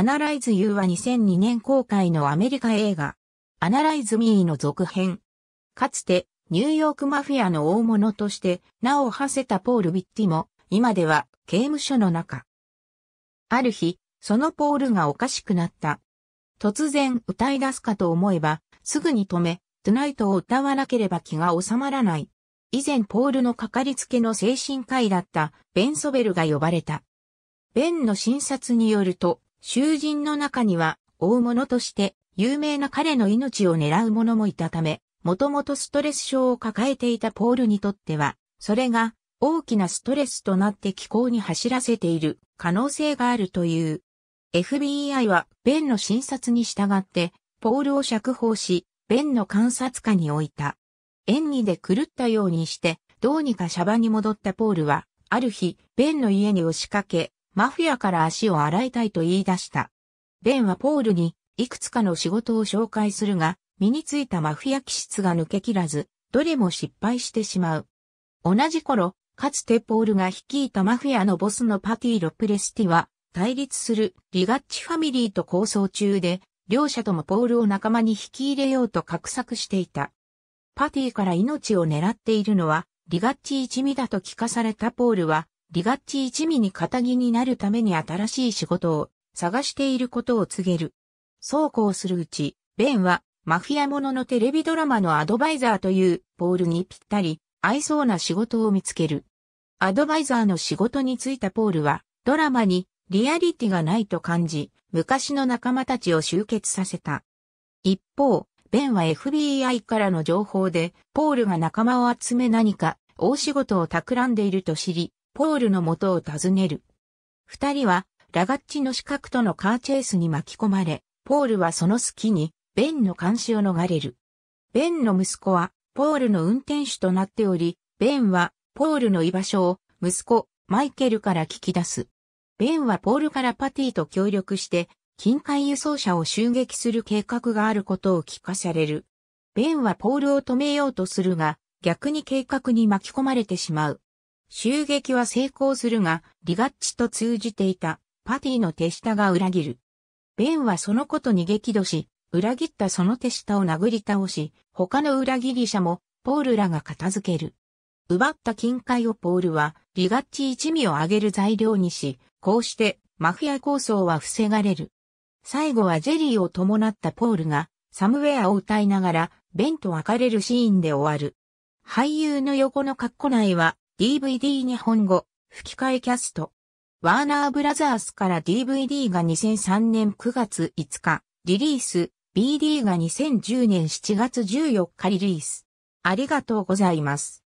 アナライズ・ユーは2002年公開のアメリカ映画、アナライズ・ミーの続編。かつて、ニューヨークマフィアの大物として名を馳せたポール・ビッティも、今では刑務所の中。ある日、そのポールがおかしくなった。突然歌い出すかと思えば、すぐに止め、トゥナイトを歌わなければ気が収まらない。以前ポールのかかりつけの精神科医だったベン・ソベルが呼ばれた。ベンの診察によると、囚人の中には、大物として有名な彼の命を狙う者もいたため、もともとストレス症を抱えていたポールにとっては、それが大きなストレスとなって気候に走らせている可能性があるという。FBI はベンの診察に従って、ポールを釈放し、ベンの観察下に置いた。演技で狂ったようにして、どうにかシャバに戻ったポールは、ある日、ベンの家に押しかけ、マフィアから足を洗いたいと言い出した。ベンはポールに、いくつかの仕事を紹介するが、身についたマフィア気質が抜けきらず、どれも失敗してしまう。同じ頃、かつてポールが率いたマフィアのボスのパティ・ロプレスティは、対立するリガッチファミリーと構想中で、両者ともポールを仲間に引き入れようと画策していた。パティから命を狙っているのは、リガッチ一味だと聞かされたポールは、リガッチ一味に仇になるために新しい仕事を探していることを告げる。そうこうするうち、ベンはマフィアもののテレビドラマのアドバイザーというポールにぴったり合いそうな仕事を見つける。アドバイザーの仕事に就いたポールはドラマにリアリティがないと感じ、昔の仲間たちを集結させた。一方、ベンは FBI からの情報で、ポールが仲間を集め何か大仕事を企んでいると知り、ポールの元を訪ねる。二人は、ラガッチの死角とのカーチェイスに巻き込まれ、ポールはその隙に、ベンの監視を逃れる。ベンの息子は、ポールの運転手となっており、ベンは、ポールの居場所を、息子、マイケルから聞き出す。ベンはポールからパティと協力して、近海輸送車を襲撃する計画があることを聞かされる。ベンはポールを止めようとするが、逆に計画に巻き込まれてしまう。襲撃は成功するが、リガッチと通じていた、パティの手下が裏切る。ベンはそのことに激怒し、裏切ったその手下を殴り倒し、他の裏切り者も、ポールらが片付ける。奪った金塊をポールは、リガッチ一味を上げる材料にし、こうして、マフィア抗争は防がれる。最後はジェリーを伴ったポールが、サムウェアを歌いながら、ベンと別れるシーンで終わる。俳優の横のカッコ内は、DVD 日本語、吹き替えキャスト。ワーナーブラザースから DVD が2003年9月5日、リリース、BD が2010年7月14日リリース。ありがとうございます。